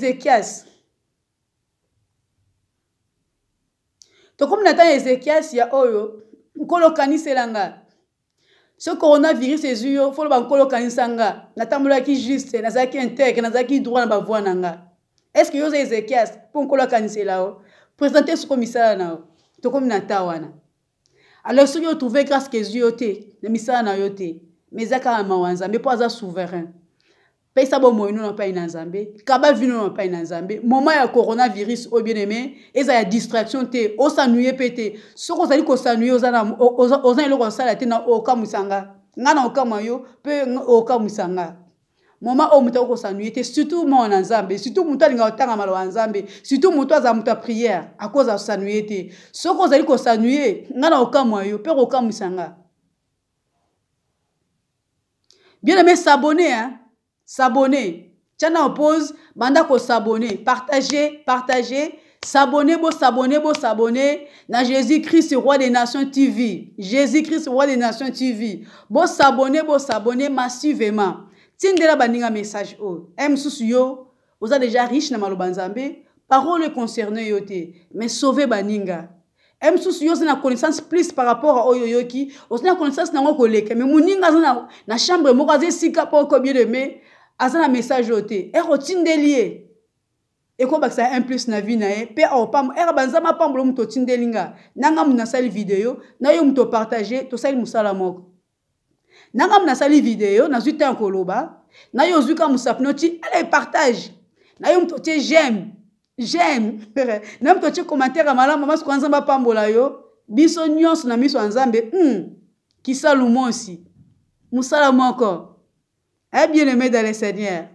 ezekiasi tokomi na ntango ya ezekiasi ya oyo nkolo okanisela nga soki coronavirus ezwi yo foloba nkolo okanisa nga natambolaki juste nazalaki integre nazalaki droit na bavoi na nga estceke yo oza ezekiasi mpo nkolo akanisela yo présente soko misala na yo tokomi na ta wana alors soki otrouve grâce ke ezwi yo te na misala na yo te mais eza kaka na mawa nzambe mpo aza souverain pesa bomoi nona epai na nzambe kaba vi nona epai na nzambe moma ya coronavirus oyo oh bien aimé eza ya distraction te osanuye mpe te soki ozali kosanuye oza eloko osala te na okamwisanga nga na okamwa yo mpe okamwisa nga moma oyo moto akokosanuye te surtout mwana na nzambe surtout moto alingaka kotanga maloba ya nzambe surtout moto azala moto ya priere akozala kosanuye te soki ozali kosanuye nga na okamwa yo mpe kokamwisa nga bien aimé sabone hein? s'abonner tiana opose banda kosabone partage partage sabone bosabone bosabone na jésus-christ roi des nations tv jésus-christ roi des nations tv bosabone bosabone massivement tindela baninga message oyo oh. e eh, mosusu yo oza déjà riche na maloba nzambe parole concerne yo te mais sauve baninga e eh, mosusu yo oza na connaissance plus par rapport oyo oyoki oza na connaissance nango koleka mais moninga aza na chambre moko aza esika mpo kobie de mai aza na message oyo te ere otindeli ye ekobakisa un plus na vie na ye mpe aopambo ere banzambe apambola oyo moto otindeli nga nanga moto nasali video na yo moto opartage tosali mosala moko nanga moto nasali video nazwi te ya koloba na yo ozwi ka mosapi noti ala epartage na yo moto otie j'aime j'aime na yo moto otie commentaire ya malamu masuku ya nzambe apambola yo biso nyonso na miso ya nzambe mm, kisalu mosi mosala moko aye bien-aimé dans le seigneur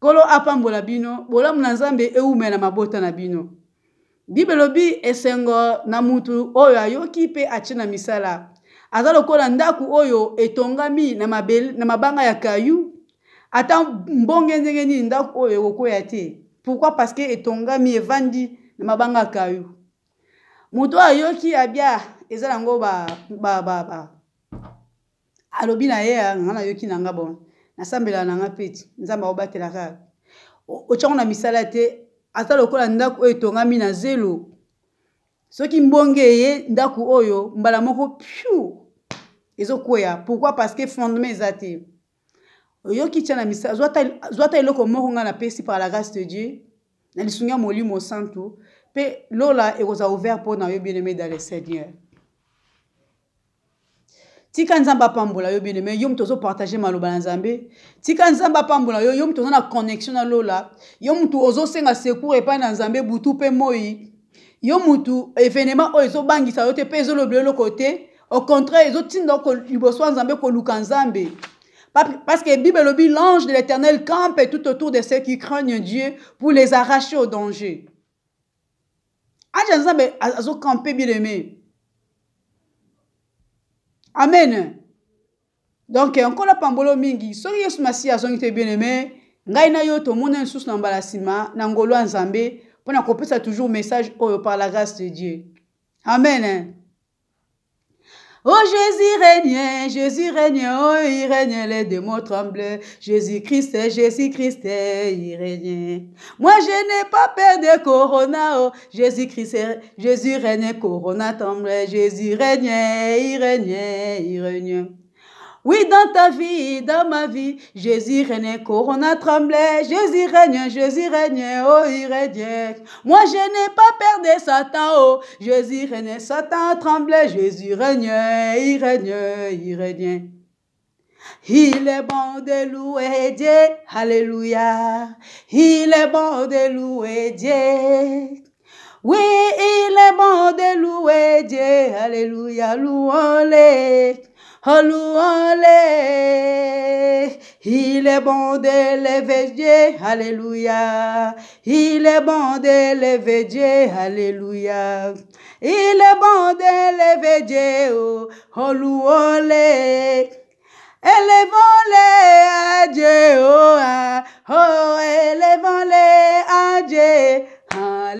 nkolo apambola bino bolamu na nzambe ewumela mabota na bino bibelo bi esengo na mutu oyo ayoki mpe atie na misala aza lokola ndako oyo etongami na, mabel, na mabanga ya kayu ata mbonge ndenge nini ndako oyo ekokwea te pourkui parce que etongami evandi na mabanga ya kayu moto oyo ayoki abia eza nango ba, ba, ba, ba. alobi na ye ah, nga nayoki na nga bon nasambelaka na nga peti nzambe aobatela kaka otyango na misala te ata lokola ndako oyo etongami na zelo soki mbonge eye ndako oyo mbala moko piu ezokweya pourkui parceke fondement eza te oyoki tia na misala zwa ata eloko moko ngai napesi par la grâce de dieu na lisungi ya molimo santu mpe lola ekozala ouvert mpo na yo bien aimé dans le seigneur tika nzamba pambola yo bien-aimé yo mutu ozopartage maloba na nzambe tika nzamba pambola yo yo na connexion na lola yo mutu secours e epai na nzambe butu pe moi yo mutu événement oyo ezobangisa yo te pezo ezolobela le côté. au contraire ezotinda ko liboswa nzambe ko nzambe Parce que Bible le l'ange de l'éternel campe tout autour de ceux qui craignent Dieu pour les arracher au danger. aza nzambe azokampe bien-aimé amen donk nkola pambolo mingi soki yesu masiya azongi te bien-aime ngai na yo tomona lisusu na mbala nsima na ngolu ya nzambe mpo na kopesa toujours message oyo par la grâce de dieu amen Oh Jésus règne, Jésus règne, oh il règne les démons tremblent, Jésus Christ, Jésus Christ, il règne. Moi je n'ai pas peur de Corona, oh Jésus Christ, Jésus règne Corona tremble, Jésus règne, il règne, il règne. Oui, dans ta vie, dans ma vie, Jésus règne, Corona tremblait, Jésus règne, Jésus règne, oh, il règne. Moi, je n'ai pas perdu Satan, oh, Jésus règne, Satan tremblait, Jésus règne, il règne, il règne. Il est bon de louer Dieu, Alléluia. Il est bon de louer Dieu. Oui, il est bon de louer Dieu, Alléluia, louons-les. Hallelujah, Il est bon d'élever Dieu. Alléluia. Il est bon de Dieu. Alléluia. Il est bon d'élever Dieu. oh, élevons à Dieu. Oh, ah, oh.